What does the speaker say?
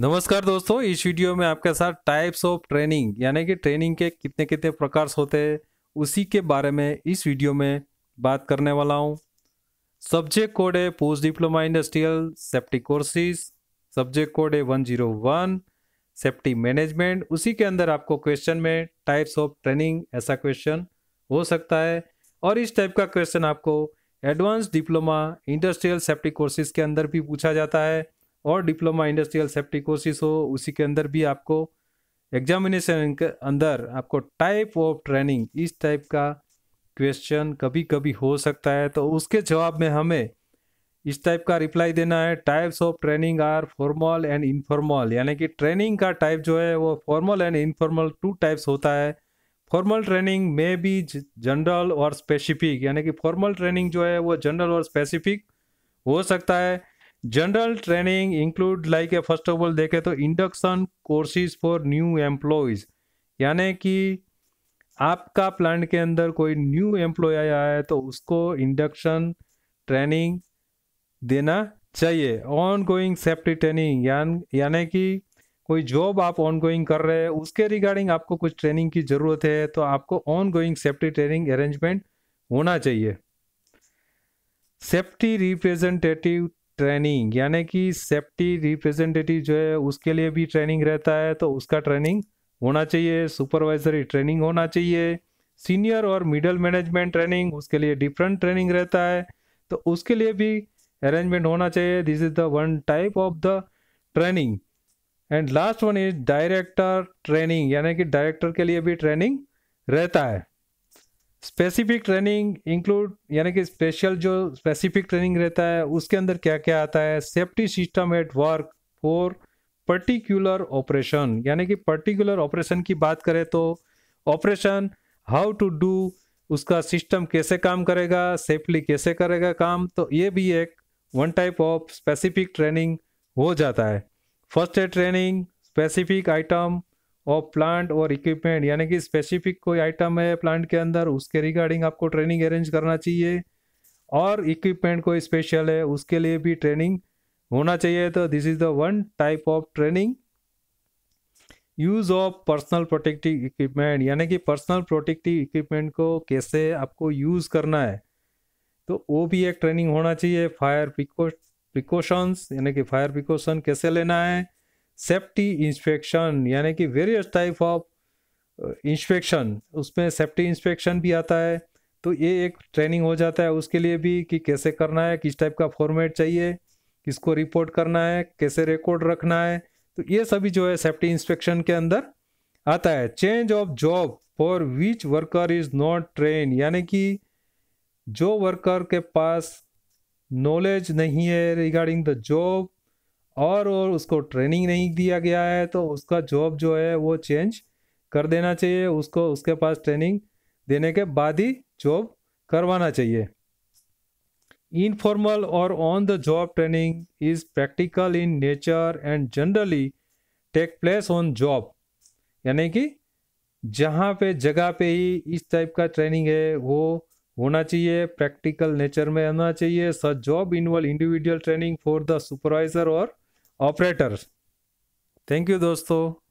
नमस्कार दोस्तों इस वीडियो में आपके साथ टाइप्स ऑफ ट्रेनिंग यानी कि ट्रेनिंग के कितने कितने प्रकार होते हैं उसी के बारे में इस वीडियो में बात करने वाला हूँ सब्जेक्ट कोड है post diploma industrial safety courses subject code है one zero one safety management उसी के अंदर आपको क्वेश्चन में टाइप्स ऑफ ट्रेनिंग ऐसा क्वेश्चन हो सकता है और इस टाइप का क्वेश्चन आपको advance diploma industrial safety courses के अंदर भी पूछा जाता है और डिप्लोमा इंडस्ट्रियल सेफ्टी सेप्टिकोसिस हो उसी के अंदर भी आपको एग्जामिनेशन के अंदर आपको टाइप ऑफ ट्रेनिंग इस टाइप का क्वेश्चन कभी कभी हो सकता है तो उसके जवाब में हमें इस टाइप का रिप्लाई देना है types of training are formal and informal यानी कि ट्रेनिंग का टाइप जो है वो formal and informal two types होता है फॉर्मल ट्रेनिंग में भी जनरल और स्पेसिफिक यानी कि फॉर्मल ट्रेनिंग जो है वो जनरल और स्पेसिफिक हो सकता है general training include like a first of all देखे तो induction courses for new employees यानी कि आपका प्लांट के अंदर कोई न्यू एम्प्लॉय आया है तो उसको इंडक्शन ट्रेनिंग देना चाहिए ऑन गोइंग सेफ्टी ट्रेनिंग यानी कि कोई जॉब आप ऑन गोइंग कर रहे हैं उसके रिगार्डिंग आपको कुछ ट्रेनिंग की ज़रूरत है तो आपको ongoing safety training arrangement होना चाहिए सेफ्टी रिप्रेजेंटेटिव ट्रेनिंग यानी कि सेफ्टी रिप्रेजेंटेटिव जो है उसके लिए भी ट्रेनिंग रहता है तो उसका ट्रेनिंग होना चाहिए सुपरवाइजरी ट्रेनिंग होना चाहिए सीनियर और मिडल मैनेजमेंट ट्रेनिंग उसके लिए डिफरेंट ट्रेनिंग रहता है तो उसके लिए भी अरेंजमेंट होना चाहिए this is the one type of the training and last one is director training यानी कि डायरेक्टर के लिए भी ट्रेनिंग रहता है स्पेसिफिक ट्रेनिंग इंक्लूड यानी कि स्पेशल जो स्पेसिफिक ट्रेनिंग रहता है उसके अंदर क्या क्या आता है safety system at work for particular operation यानी कि पर्टिकुलर ऑपरेशन की बात करें तो ऑपरेशन हाउ टू डू उसका सिस्टम कैसे काम करेगा सेफली कैसे करेगा काम तो ये भी एक one type of specific training हो जाता है first aid training specific item of plant और इक्विपमेंट यानी कि स्पेसिफिक कोई आइटम है प्लांट के अंदर उसके रिगार्डिंग आपको ट्रेनिंग अरेंज करना चाहिए और इक्विपमेंट कोई स्पेशल है उसके लिए भी ट्रेनिंग होना चाहिए तो this is the one type of training use of personal protective equipment यानी कि पर्सनल प्रोटेक्टिव इक्विपमेंट को कैसे आपको यूज़ करना है तो वो भी एक ट्रेनिंग होना चाहिए फायर प्रिकॉशंस यानी कि फायर प्रिकॉशन कैसे लेना है सेफ्टी इंस्पेक्शन यानी कि वेरियस टाइप ऑफ इंस्पेक्शन उसमें सेफ्टी इंस्पेक्शन भी आता है तो ये एक ट्रेनिंग हो जाता है उसके लिए भी कि कैसे करना है किस टाइप का फॉर्मेट चाहिए किसको रिपोर्ट करना है कैसे रिकॉर्ड रखना है तो ये सभी जो है सेफ्टी इंस्पेक्शन के अंदर आता है change of job for which worker is not train यानी कि जो वर्कर के पास नॉलेज नहीं है रिगार्डिंग द जॉब और और उसको ट्रेनिंग नहीं दिया गया है तो उसका जॉब जो है वो चेंज कर देना चाहिए उसको उसके पास ट्रेनिंग देने के बाद ही जॉब करवाना चाहिए इनफॉर्मल और on the job training is practical in nature and generally take place on job यानी कि जहाँ पे जगह पे ही इस टाइप का ट्रेनिंग है वो होना चाहिए प्रैक्टिकल नेचर में होना चाहिए such job involve individual training for the supervisor और ऑपरेटर थैंक यू दोस्तों